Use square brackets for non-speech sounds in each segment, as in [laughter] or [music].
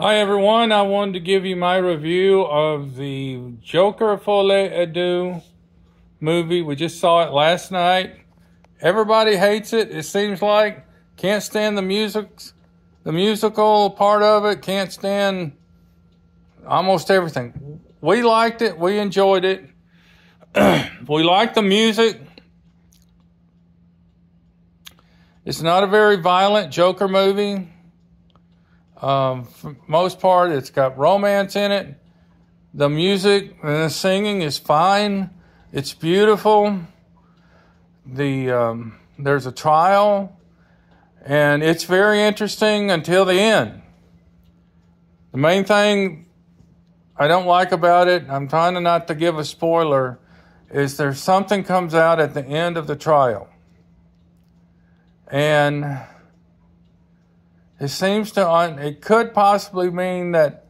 Hi everyone, I wanted to give you my review of the Joker Folle Ado movie. We just saw it last night. Everybody hates it, it seems like. Can't stand the music, the musical part of it. Can't stand almost everything. We liked it, we enjoyed it. [clears throat] we liked the music. It's not a very violent Joker movie um, for most part, it's got romance in it. The music and the singing is fine. It's beautiful. The um, there's a trial, and it's very interesting until the end. The main thing I don't like about it, I'm trying to not to give a spoiler, is there something comes out at the end of the trial, and it seems to, un- it could possibly mean that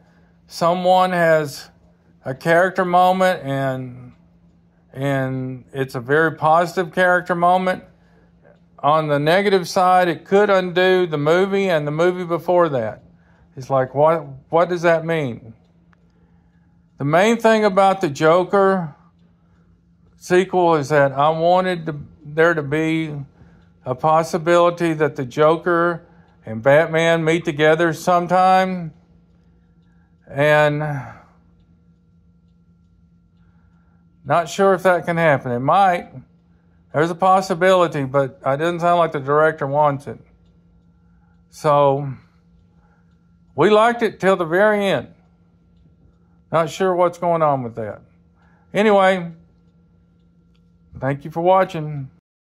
someone has a character moment and and it's a very positive character moment. On the negative side, it could undo the movie and the movie before that. It's like what what does that mean? The main thing about the Joker sequel is that I wanted to, there to be a possibility that the Joker and Batman meet together sometime and not sure if that can happen. It might. There's a possibility, but it doesn't sound like the director wants it. So we liked it till the very end. Not sure what's going on with that. Anyway, thank you for watching.